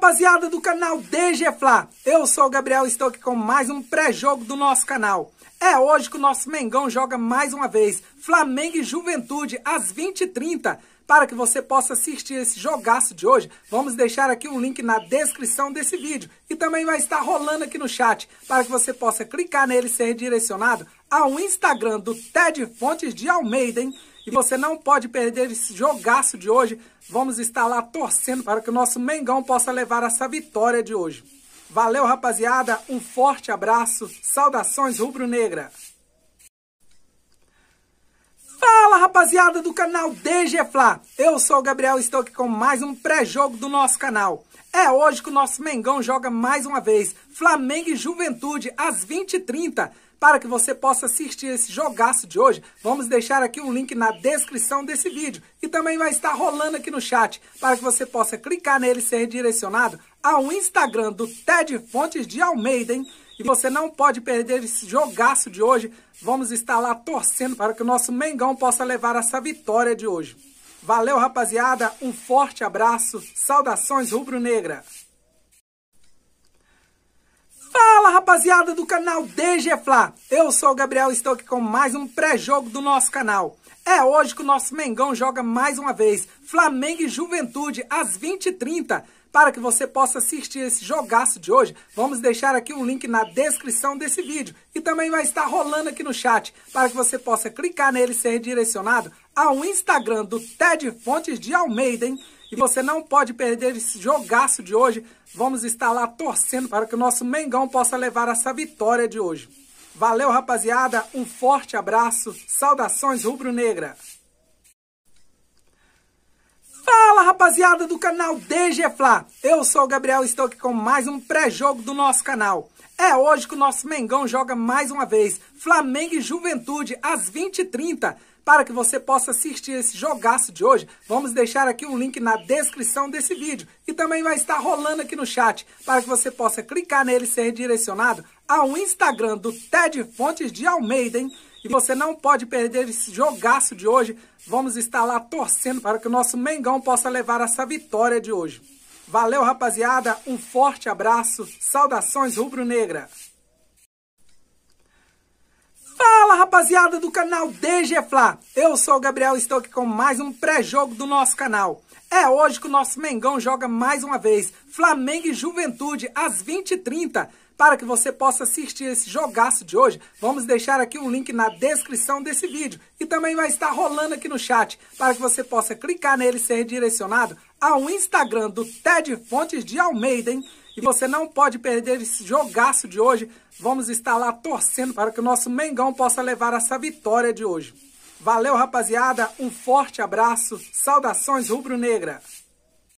rapaziada do canal DG Fla, eu sou o Gabriel e estou aqui com mais um pré-jogo do nosso canal. É hoje que o nosso Mengão joga mais uma vez, Flamengo e Juventude, às 20h30. Para que você possa assistir esse jogaço de hoje, vamos deixar aqui um link na descrição desse vídeo. E também vai estar rolando aqui no chat, para que você possa clicar nele e ser direcionado ao Instagram do Ted Fontes de Almeida, hein? E você não pode perder esse jogaço de hoje. Vamos estar lá torcendo para que o nosso Mengão possa levar essa vitória de hoje. Valeu, rapaziada. Um forte abraço. Saudações rubro-negra. Fala, rapaziada do canal DG Fla. Eu sou o Gabriel e estou aqui com mais um pré-jogo do nosso canal. É hoje que o nosso Mengão joga mais uma vez. Flamengo e Juventude, às 20h30. Para que você possa assistir esse jogaço de hoje, vamos deixar aqui um link na descrição desse vídeo e também vai estar rolando aqui no chat, para que você possa clicar nele e ser direcionado ao Instagram do Ted Fontes de Almeida, hein? E você não pode perder esse jogaço de hoje. Vamos estar lá torcendo para que o nosso Mengão possa levar essa vitória de hoje. Valeu, rapaziada. Um forte abraço. Saudações rubro-negra. rapaziada do canal DG Fla, eu sou o Gabriel e estou aqui com mais um pré-jogo do nosso canal. É hoje que o nosso Mengão joga mais uma vez, Flamengo e Juventude, às 20h30. Para que você possa assistir esse jogaço de hoje, vamos deixar aqui um link na descrição desse vídeo. E também vai estar rolando aqui no chat, para que você possa clicar nele e ser direcionado ao Instagram do Ted Fontes de Almeida, hein? E você não pode perder esse jogaço de hoje. Vamos estar lá torcendo para que o nosso Mengão possa levar essa vitória de hoje. Valeu, rapaziada. Um forte abraço. Saudações rubro-negra. Fala, rapaziada do canal DG Fla. Eu sou o Gabriel e estou aqui com mais um pré-jogo do nosso canal. É hoje que o nosso Mengão joga mais uma vez. Flamengo e Juventude, às 20h30. Para que você possa assistir esse jogaço de hoje, vamos deixar aqui um link na descrição desse vídeo. E também vai estar rolando aqui no chat, para que você possa clicar nele e ser direcionado ao Instagram do Ted Fontes de Almeida, hein? E você não pode perder esse jogaço de hoje. Vamos estar lá torcendo para que o nosso Mengão possa levar essa vitória de hoje. Valeu, rapaziada. Um forte abraço. Saudações rubro-negra. Fala, rapaziada do canal DG Fla. Eu sou o Gabriel e estou aqui com mais um pré-jogo do nosso canal. É hoje que o nosso Mengão joga mais uma vez. Flamengo e Juventude, às 20h30. Para que você possa assistir esse jogaço de hoje, vamos deixar aqui um link na descrição desse vídeo e também vai estar rolando aqui no chat, para que você possa clicar nele e ser direcionado ao Instagram do Ted Fontes de Almeida, hein? E você não pode perder esse jogaço de hoje. Vamos estar lá torcendo para que o nosso Mengão possa levar essa vitória de hoje. Valeu, rapaziada. Um forte abraço. Saudações rubro-negra.